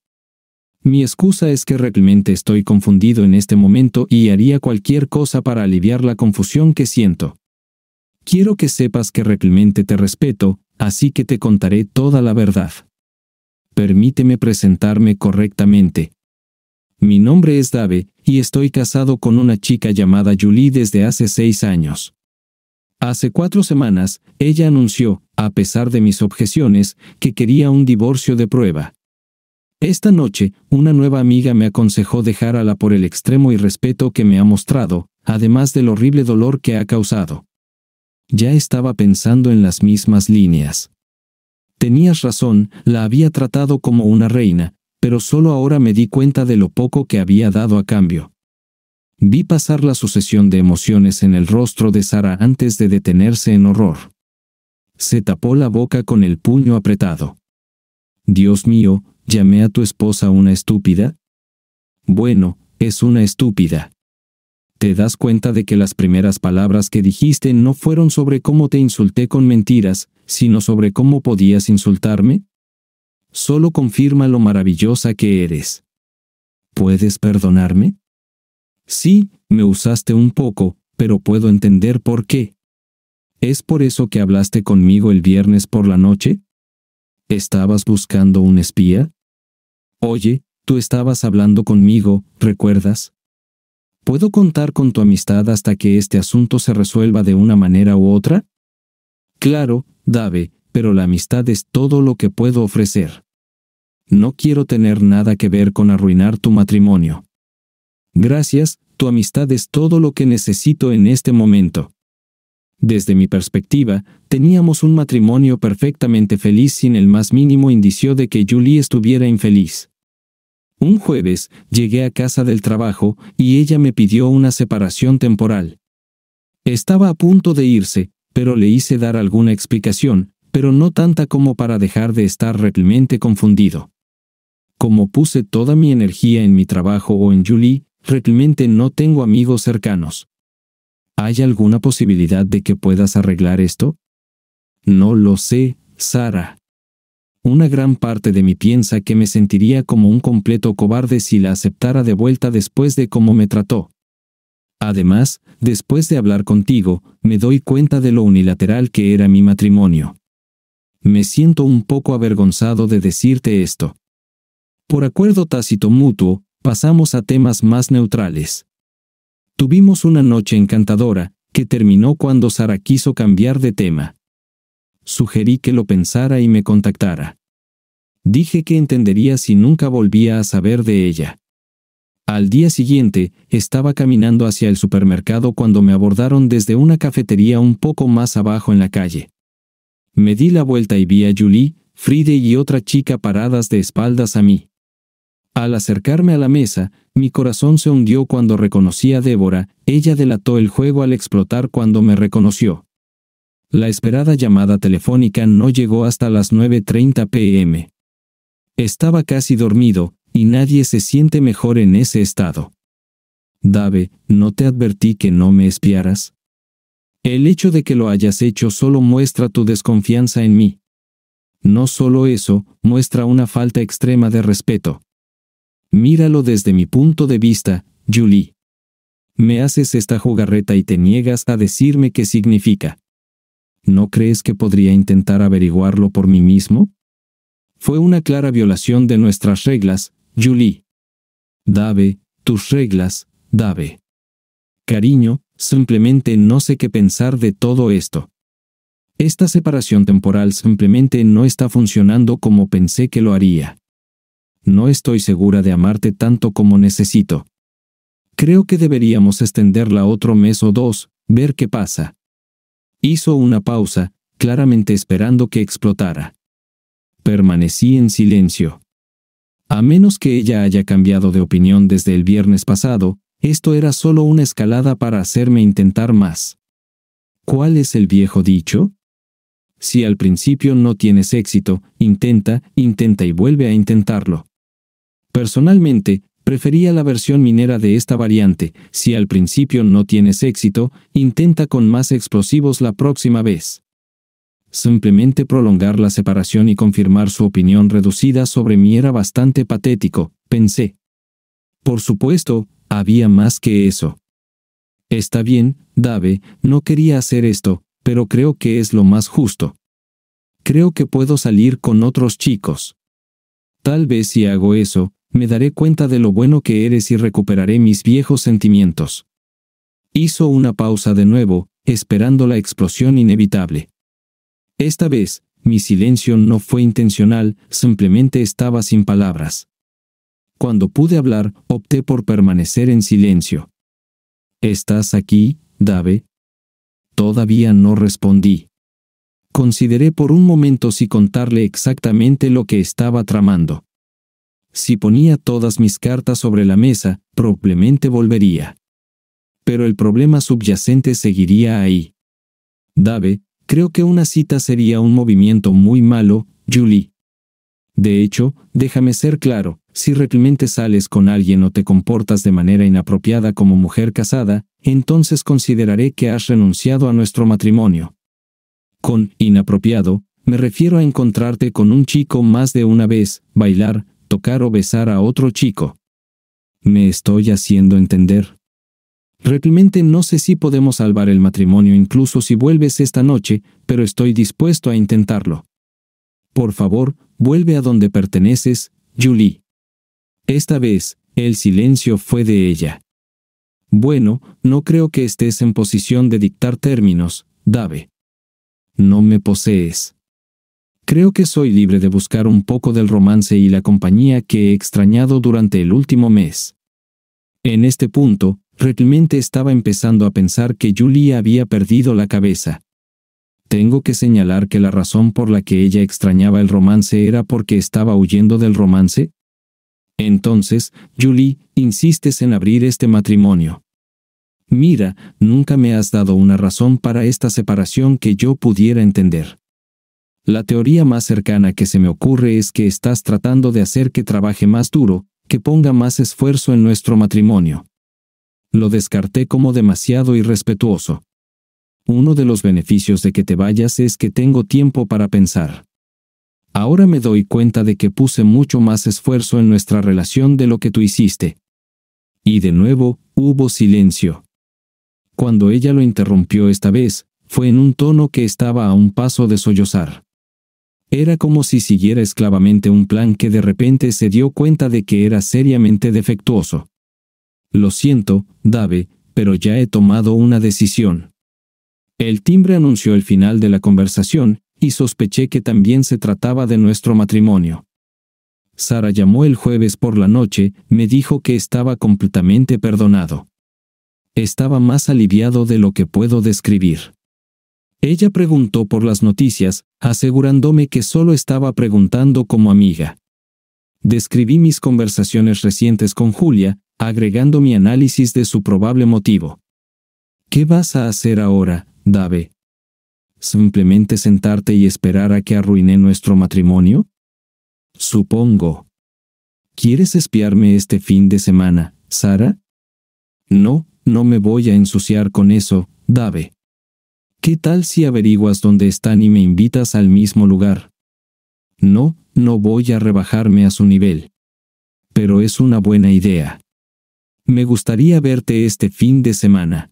Mi excusa es que realmente estoy confundido en este momento y haría cualquier cosa para aliviar la confusión que siento. Quiero que sepas que realmente te respeto, así que te contaré toda la verdad permíteme presentarme correctamente. Mi nombre es Dave, y estoy casado con una chica llamada Julie desde hace seis años. Hace cuatro semanas, ella anunció, a pesar de mis objeciones, que quería un divorcio de prueba. Esta noche, una nueva amiga me aconsejó dejarla por el extremo irrespeto que me ha mostrado, además del horrible dolor que ha causado. Ya estaba pensando en las mismas líneas. Tenías razón, la había tratado como una reina, pero solo ahora me di cuenta de lo poco que había dado a cambio. Vi pasar la sucesión de emociones en el rostro de Sara antes de detenerse en horror. Se tapó la boca con el puño apretado. Dios mío, ¿llamé a tu esposa una estúpida? Bueno, es una estúpida. Te das cuenta de que las primeras palabras que dijiste no fueron sobre cómo te insulté con mentiras, sino sobre cómo podías insultarme? Solo confirma lo maravillosa que eres. ¿Puedes perdonarme? Sí, me usaste un poco, pero puedo entender por qué. ¿Es por eso que hablaste conmigo el viernes por la noche? ¿Estabas buscando un espía? Oye, tú estabas hablando conmigo, ¿recuerdas? ¿Puedo contar con tu amistad hasta que este asunto se resuelva de una manera u otra? Claro, Dave, pero la amistad es todo lo que puedo ofrecer. No quiero tener nada que ver con arruinar tu matrimonio. Gracias, tu amistad es todo lo que necesito en este momento. Desde mi perspectiva, teníamos un matrimonio perfectamente feliz sin el más mínimo indicio de que Julie estuviera infeliz. Un jueves, llegué a casa del trabajo y ella me pidió una separación temporal. Estaba a punto de irse, pero le hice dar alguna explicación, pero no tanta como para dejar de estar realmente confundido. Como puse toda mi energía en mi trabajo o en Julie, realmente no tengo amigos cercanos. ¿Hay alguna posibilidad de que puedas arreglar esto? No lo sé, Sara. Una gran parte de mí piensa que me sentiría como un completo cobarde si la aceptara de vuelta después de cómo me trató, Además, después de hablar contigo, me doy cuenta de lo unilateral que era mi matrimonio. Me siento un poco avergonzado de decirte esto. Por acuerdo tácito mutuo, pasamos a temas más neutrales. Tuvimos una noche encantadora, que terminó cuando Sara quiso cambiar de tema. Sugerí que lo pensara y me contactara. Dije que entendería si nunca volvía a saber de ella. Al día siguiente, estaba caminando hacia el supermercado cuando me abordaron desde una cafetería un poco más abajo en la calle. Me di la vuelta y vi a Julie, Fride y otra chica paradas de espaldas a mí. Al acercarme a la mesa, mi corazón se hundió cuando reconocí a Débora, ella delató el juego al explotar cuando me reconoció. La esperada llamada telefónica no llegó hasta las 9.30 pm. Estaba casi dormido, y nadie se siente mejor en ese estado. Dave, ¿no te advertí que no me espiaras? El hecho de que lo hayas hecho solo muestra tu desconfianza en mí. No solo eso, muestra una falta extrema de respeto. Míralo desde mi punto de vista, Julie. Me haces esta jugarreta y te niegas a decirme qué significa. ¿No crees que podría intentar averiguarlo por mí mismo? Fue una clara violación de nuestras reglas, Julie. Dave, tus reglas, Dave. Cariño, simplemente no sé qué pensar de todo esto. Esta separación temporal simplemente no está funcionando como pensé que lo haría. No estoy segura de amarte tanto como necesito. Creo que deberíamos extenderla otro mes o dos, ver qué pasa. Hizo una pausa, claramente esperando que explotara. Permanecí en silencio. A menos que ella haya cambiado de opinión desde el viernes pasado, esto era solo una escalada para hacerme intentar más. ¿Cuál es el viejo dicho? Si al principio no tienes éxito, intenta, intenta y vuelve a intentarlo. Personalmente, prefería la versión minera de esta variante, si al principio no tienes éxito, intenta con más explosivos la próxima vez simplemente prolongar la separación y confirmar su opinión reducida sobre mí era bastante patético, pensé. Por supuesto, había más que eso. Está bien, Dave, no quería hacer esto, pero creo que es lo más justo. Creo que puedo salir con otros chicos. Tal vez si hago eso, me daré cuenta de lo bueno que eres y recuperaré mis viejos sentimientos. Hizo una pausa de nuevo, esperando la explosión inevitable. Esta vez, mi silencio no fue intencional, simplemente estaba sin palabras. Cuando pude hablar, opté por permanecer en silencio. ¿Estás aquí, Dave? Todavía no respondí. Consideré por un momento si contarle exactamente lo que estaba tramando. Si ponía todas mis cartas sobre la mesa, probablemente volvería. Pero el problema subyacente seguiría ahí. Dave, Creo que una cita sería un movimiento muy malo, Julie. De hecho, déjame ser claro, si realmente sales con alguien o te comportas de manera inapropiada como mujer casada, entonces consideraré que has renunciado a nuestro matrimonio. Con inapropiado, me refiero a encontrarte con un chico más de una vez, bailar, tocar o besar a otro chico. ¿Me estoy haciendo entender? Realmente no sé si podemos salvar el matrimonio incluso si vuelves esta noche, pero estoy dispuesto a intentarlo. Por favor, vuelve a donde perteneces, Julie. Esta vez, el silencio fue de ella. Bueno, no creo que estés en posición de dictar términos, Dave. No me posees. Creo que soy libre de buscar un poco del romance y la compañía que he extrañado durante el último mes. En este punto, Realmente estaba empezando a pensar que Julie había perdido la cabeza. Tengo que señalar que la razón por la que ella extrañaba el romance era porque estaba huyendo del romance. Entonces, Julie, insistes en abrir este matrimonio. Mira, nunca me has dado una razón para esta separación que yo pudiera entender. La teoría más cercana que se me ocurre es que estás tratando de hacer que trabaje más duro, que ponga más esfuerzo en nuestro matrimonio lo descarté como demasiado irrespetuoso. Uno de los beneficios de que te vayas es que tengo tiempo para pensar. Ahora me doy cuenta de que puse mucho más esfuerzo en nuestra relación de lo que tú hiciste. Y de nuevo, hubo silencio. Cuando ella lo interrumpió esta vez, fue en un tono que estaba a un paso de sollozar. Era como si siguiera esclavamente un plan que de repente se dio cuenta de que era seriamente defectuoso. Lo siento, Dave, pero ya he tomado una decisión. El timbre anunció el final de la conversación, y sospeché que también se trataba de nuestro matrimonio. Sara llamó el jueves por la noche, me dijo que estaba completamente perdonado. Estaba más aliviado de lo que puedo describir. Ella preguntó por las noticias, asegurándome que solo estaba preguntando como amiga. Describí mis conversaciones recientes con Julia, agregando mi análisis de su probable motivo. ¿Qué vas a hacer ahora, Dave? ¿Simplemente sentarte y esperar a que arruine nuestro matrimonio? Supongo. ¿Quieres espiarme este fin de semana, Sara? No, no me voy a ensuciar con eso, Dave. ¿Qué tal si averiguas dónde están y me invitas al mismo lugar? No, no voy a rebajarme a su nivel. Pero es una buena idea. Me gustaría verte este fin de semana.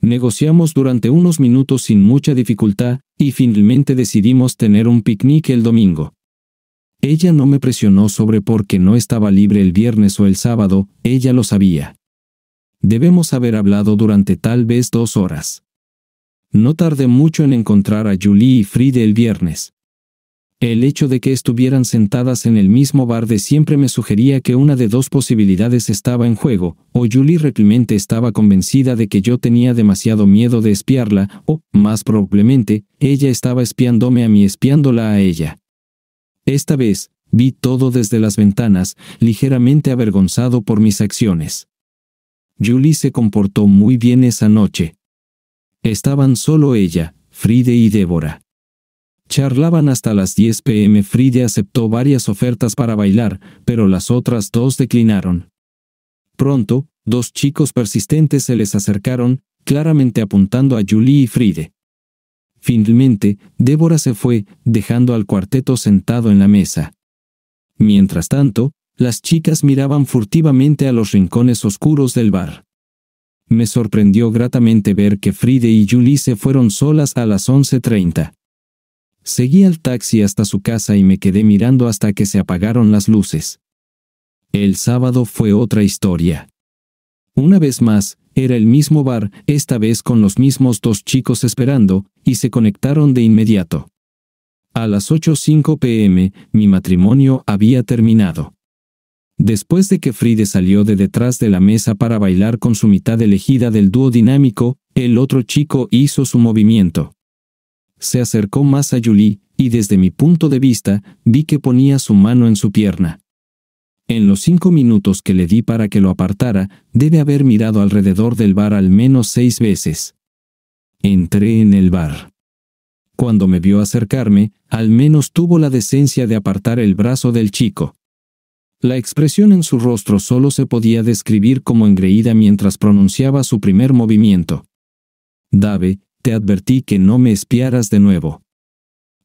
Negociamos durante unos minutos sin mucha dificultad, y finalmente decidimos tener un picnic el domingo. Ella no me presionó sobre por qué no estaba libre el viernes o el sábado, ella lo sabía. Debemos haber hablado durante tal vez dos horas. No tardé mucho en encontrar a Julie y Frida el viernes. El hecho de que estuvieran sentadas en el mismo bar de siempre me sugería que una de dos posibilidades estaba en juego, o Julie reclimente estaba convencida de que yo tenía demasiado miedo de espiarla, o, más probablemente, ella estaba espiándome a mí espiándola a ella. Esta vez, vi todo desde las ventanas, ligeramente avergonzado por mis acciones. Julie se comportó muy bien esa noche. Estaban solo ella, Fride y Débora. Charlaban hasta las 10 pm. Fride aceptó varias ofertas para bailar, pero las otras dos declinaron. Pronto, dos chicos persistentes se les acercaron, claramente apuntando a Julie y Fride. Finalmente, Débora se fue, dejando al cuarteto sentado en la mesa. Mientras tanto, las chicas miraban furtivamente a los rincones oscuros del bar. Me sorprendió gratamente ver que Fride y Julie se fueron solas a las 11.30. Seguí al taxi hasta su casa y me quedé mirando hasta que se apagaron las luces. El sábado fue otra historia. Una vez más, era el mismo bar, esta vez con los mismos dos chicos esperando, y se conectaron de inmediato. A las 8.05 pm, mi matrimonio había terminado. Después de que Fride salió de detrás de la mesa para bailar con su mitad elegida del dúo dinámico, el otro chico hizo su movimiento se acercó más a Julie, y desde mi punto de vista, vi que ponía su mano en su pierna. En los cinco minutos que le di para que lo apartara, debe haber mirado alrededor del bar al menos seis veces. Entré en el bar. Cuando me vio acercarme, al menos tuvo la decencia de apartar el brazo del chico. La expresión en su rostro solo se podía describir como engreída mientras pronunciaba su primer movimiento. Dave, te advertí que no me espiaras de nuevo.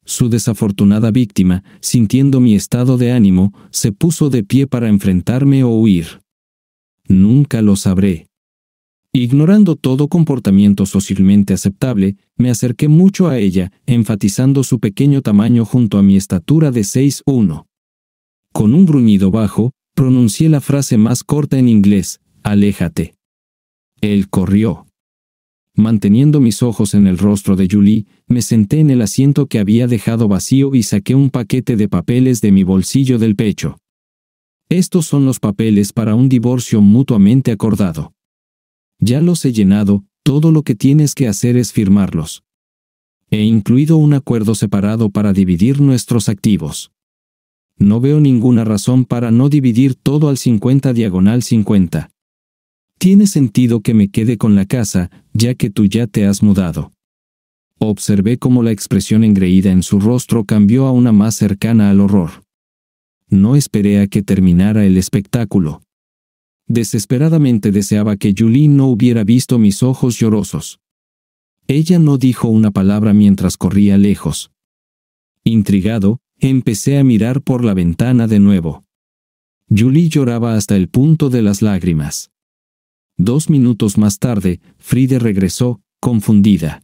Su desafortunada víctima, sintiendo mi estado de ánimo, se puso de pie para enfrentarme o huir. Nunca lo sabré. Ignorando todo comportamiento socialmente aceptable, me acerqué mucho a ella, enfatizando su pequeño tamaño junto a mi estatura de 6'1". Con un gruñido bajo, pronuncié la frase más corta en inglés, aléjate. Él corrió. Manteniendo mis ojos en el rostro de Julie, me senté en el asiento que había dejado vacío y saqué un paquete de papeles de mi bolsillo del pecho. Estos son los papeles para un divorcio mutuamente acordado. Ya los he llenado, todo lo que tienes que hacer es firmarlos. He incluido un acuerdo separado para dividir nuestros activos. No veo ninguna razón para no dividir todo al 50 diagonal 50. Tiene sentido que me quede con la casa, ya que tú ya te has mudado. Observé cómo la expresión engreída en su rostro cambió a una más cercana al horror. No esperé a que terminara el espectáculo. Desesperadamente deseaba que Julie no hubiera visto mis ojos llorosos. Ella no dijo una palabra mientras corría lejos. Intrigado, empecé a mirar por la ventana de nuevo. Julie lloraba hasta el punto de las lágrimas. Dos minutos más tarde, Fride regresó, confundida.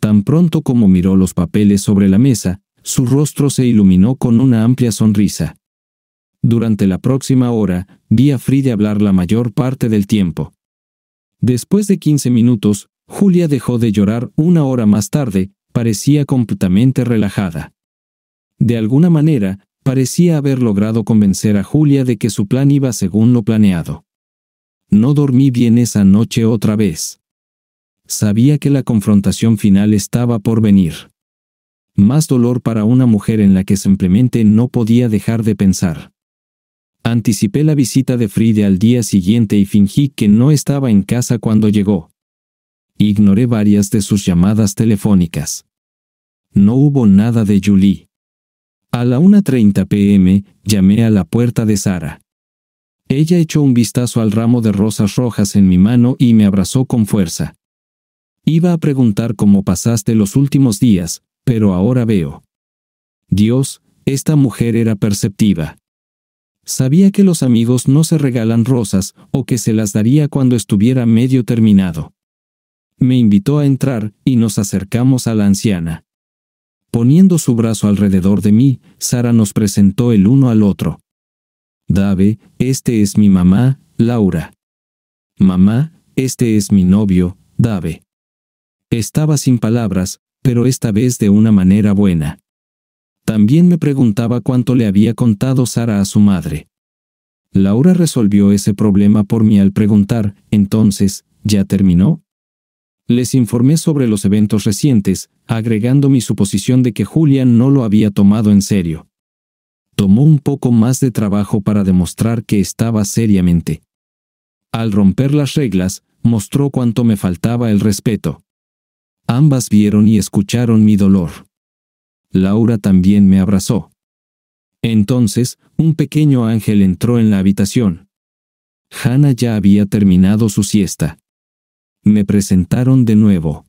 Tan pronto como miró los papeles sobre la mesa, su rostro se iluminó con una amplia sonrisa. Durante la próxima hora, vi a Frida hablar la mayor parte del tiempo. Después de 15 minutos, Julia dejó de llorar una hora más tarde, parecía completamente relajada. De alguna manera, parecía haber logrado convencer a Julia de que su plan iba según lo planeado. No dormí bien esa noche otra vez. Sabía que la confrontación final estaba por venir. Más dolor para una mujer en la que simplemente no podía dejar de pensar. Anticipé la visita de Frida al día siguiente y fingí que no estaba en casa cuando llegó. Ignoré varias de sus llamadas telefónicas. No hubo nada de Julie. A la 1.30 pm, llamé a la puerta de Sara. Ella echó un vistazo al ramo de rosas rojas en mi mano y me abrazó con fuerza. Iba a preguntar cómo pasaste los últimos días, pero ahora veo. Dios, esta mujer era perceptiva. Sabía que los amigos no se regalan rosas o que se las daría cuando estuviera medio terminado. Me invitó a entrar y nos acercamos a la anciana. Poniendo su brazo alrededor de mí, Sara nos presentó el uno al otro. Dave, este es mi mamá, Laura. Mamá, este es mi novio, Dave. Estaba sin palabras, pero esta vez de una manera buena. También me preguntaba cuánto le había contado Sara a su madre. Laura resolvió ese problema por mí al preguntar, entonces, ¿ya terminó? Les informé sobre los eventos recientes, agregando mi suposición de que Julian no lo había tomado en serio tomó un poco más de trabajo para demostrar que estaba seriamente. Al romper las reglas, mostró cuánto me faltaba el respeto. Ambas vieron y escucharon mi dolor. Laura también me abrazó. Entonces, un pequeño ángel entró en la habitación. Hannah ya había terminado su siesta. Me presentaron de nuevo.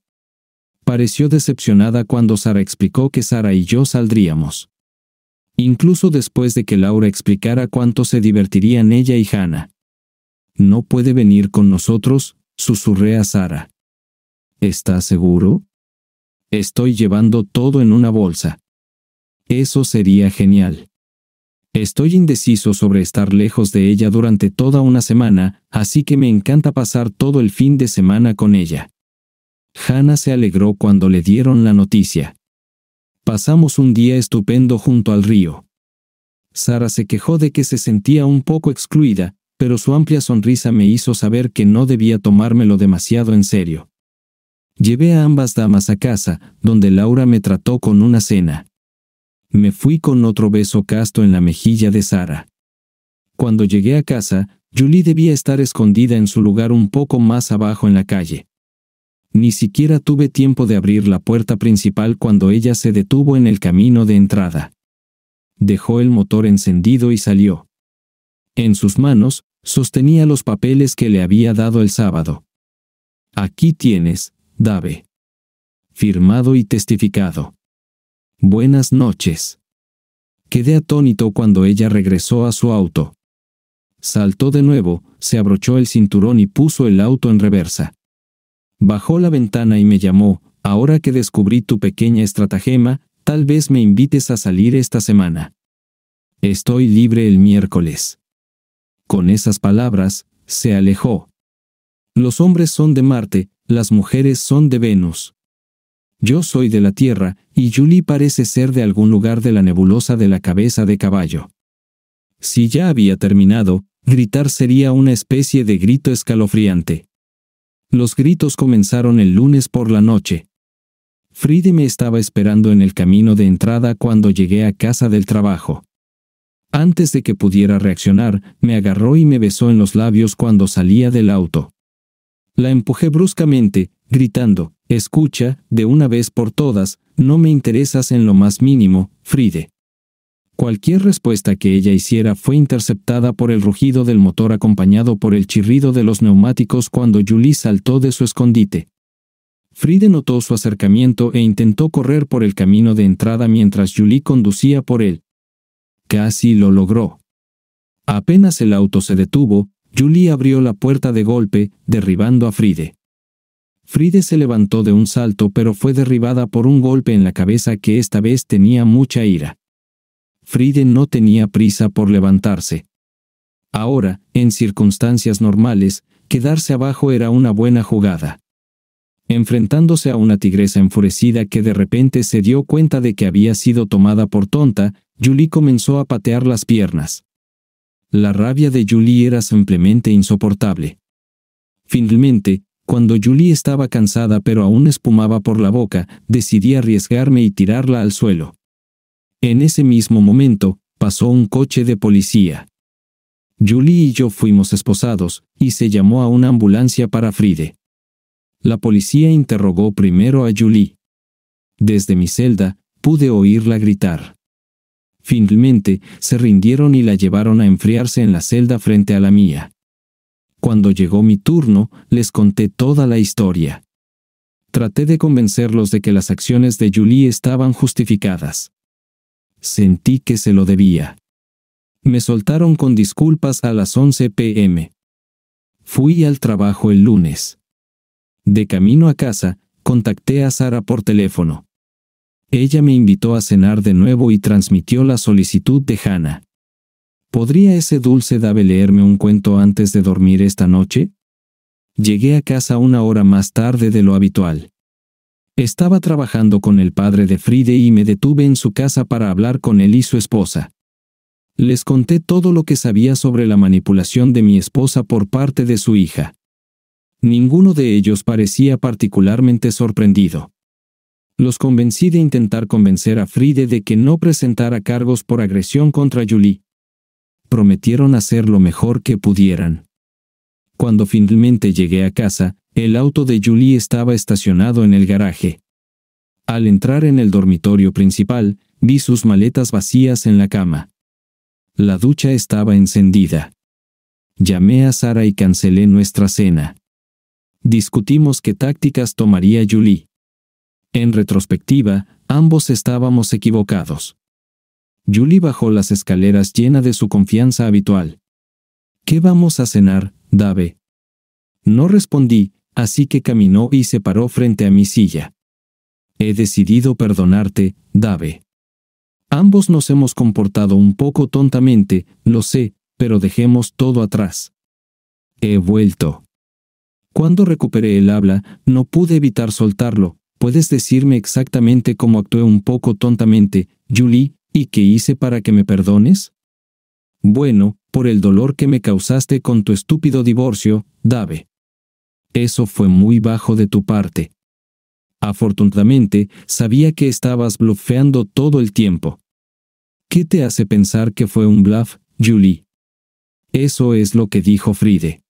Pareció decepcionada cuando Sara explicó que Sara y yo saldríamos incluso después de que Laura explicara cuánto se divertirían ella y Hannah. No puede venir con nosotros, susurré a Sara. ¿Estás seguro? Estoy llevando todo en una bolsa. Eso sería genial. Estoy indeciso sobre estar lejos de ella durante toda una semana, así que me encanta pasar todo el fin de semana con ella. Hannah se alegró cuando le dieron la noticia. Pasamos un día estupendo junto al río. Sara se quejó de que se sentía un poco excluida, pero su amplia sonrisa me hizo saber que no debía tomármelo demasiado en serio. Llevé a ambas damas a casa, donde Laura me trató con una cena. Me fui con otro beso casto en la mejilla de Sara. Cuando llegué a casa, Julie debía estar escondida en su lugar un poco más abajo en la calle. Ni siquiera tuve tiempo de abrir la puerta principal cuando ella se detuvo en el camino de entrada. Dejó el motor encendido y salió. En sus manos, sostenía los papeles que le había dado el sábado. Aquí tienes, Dave. Firmado y testificado. Buenas noches. Quedé atónito cuando ella regresó a su auto. Saltó de nuevo, se abrochó el cinturón y puso el auto en reversa bajó la ventana y me llamó, ahora que descubrí tu pequeña estratagema, tal vez me invites a salir esta semana. Estoy libre el miércoles. Con esas palabras, se alejó. Los hombres son de Marte, las mujeres son de Venus. Yo soy de la Tierra, y Julie parece ser de algún lugar de la nebulosa de la cabeza de caballo. Si ya había terminado, gritar sería una especie de grito escalofriante. Los gritos comenzaron el lunes por la noche. Fride me estaba esperando en el camino de entrada cuando llegué a casa del trabajo. Antes de que pudiera reaccionar, me agarró y me besó en los labios cuando salía del auto. La empujé bruscamente, gritando, Escucha, de una vez por todas, no me interesas en lo más mínimo, Fride. Cualquier respuesta que ella hiciera fue interceptada por el rugido del motor acompañado por el chirrido de los neumáticos cuando Julie saltó de su escondite. Fride notó su acercamiento e intentó correr por el camino de entrada mientras Julie conducía por él. Casi lo logró. Apenas el auto se detuvo, Julie abrió la puerta de golpe, derribando a Fride. Fride se levantó de un salto pero fue derribada por un golpe en la cabeza que esta vez tenía mucha ira. Frieden no tenía prisa por levantarse. Ahora, en circunstancias normales, quedarse abajo era una buena jugada. Enfrentándose a una tigresa enfurecida que de repente se dio cuenta de que había sido tomada por tonta, Julie comenzó a patear las piernas. La rabia de Julie era simplemente insoportable. Finalmente, cuando Julie estaba cansada pero aún espumaba por la boca, decidí arriesgarme y tirarla al suelo. En ese mismo momento, pasó un coche de policía. Julie y yo fuimos esposados, y se llamó a una ambulancia para Fride. La policía interrogó primero a Julie. Desde mi celda, pude oírla gritar. Finalmente, se rindieron y la llevaron a enfriarse en la celda frente a la mía. Cuando llegó mi turno, les conté toda la historia. Traté de convencerlos de que las acciones de Julie estaban justificadas sentí que se lo debía. Me soltaron con disculpas a las 11 pm. Fui al trabajo el lunes. De camino a casa, contacté a Sara por teléfono. Ella me invitó a cenar de nuevo y transmitió la solicitud de Hannah. ¿Podría ese dulce Dave leerme un cuento antes de dormir esta noche? Llegué a casa una hora más tarde de lo habitual. Estaba trabajando con el padre de Fride y me detuve en su casa para hablar con él y su esposa. Les conté todo lo que sabía sobre la manipulación de mi esposa por parte de su hija. Ninguno de ellos parecía particularmente sorprendido. Los convencí de intentar convencer a Fride de que no presentara cargos por agresión contra Julie. Prometieron hacer lo mejor que pudieran. Cuando finalmente llegué a casa, el auto de Julie estaba estacionado en el garaje. Al entrar en el dormitorio principal, vi sus maletas vacías en la cama. La ducha estaba encendida. Llamé a Sara y cancelé nuestra cena. Discutimos qué tácticas tomaría Julie. En retrospectiva, ambos estábamos equivocados. Julie bajó las escaleras llena de su confianza habitual. ¿Qué vamos a cenar, Dave. No respondí, así que caminó y se paró frente a mi silla. He decidido perdonarte, Dave. Ambos nos hemos comportado un poco tontamente, lo sé, pero dejemos todo atrás. He vuelto. Cuando recuperé el habla, no pude evitar soltarlo. ¿Puedes decirme exactamente cómo actué un poco tontamente, Julie, y qué hice para que me perdones? Bueno, por el dolor que me causaste con tu estúpido divorcio, Dave. Eso fue muy bajo de tu parte. Afortunadamente, sabía que estabas bluffeando todo el tiempo. ¿Qué te hace pensar que fue un bluff, Julie? Eso es lo que dijo Fride.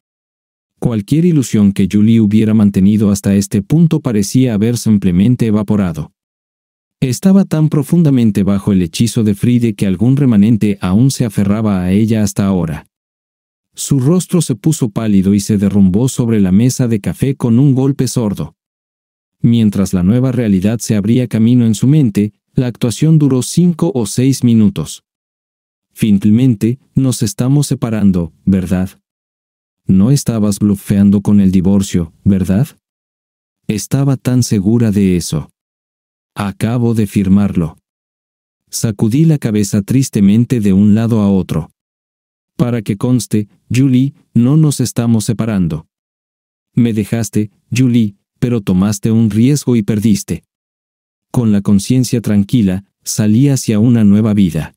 Cualquier ilusión que Julie hubiera mantenido hasta este punto parecía haber simplemente evaporado. Estaba tan profundamente bajo el hechizo de Fride que algún remanente aún se aferraba a ella hasta ahora. Su rostro se puso pálido y se derrumbó sobre la mesa de café con un golpe sordo. Mientras la nueva realidad se abría camino en su mente, la actuación duró cinco o seis minutos. Finalmente, nos estamos separando, ¿verdad? No estabas blufeando con el divorcio, ¿verdad? Estaba tan segura de eso. Acabo de firmarlo. Sacudí la cabeza tristemente de un lado a otro. Para que conste, Julie, no nos estamos separando. Me dejaste, Julie, pero tomaste un riesgo y perdiste. Con la conciencia tranquila, salí hacia una nueva vida.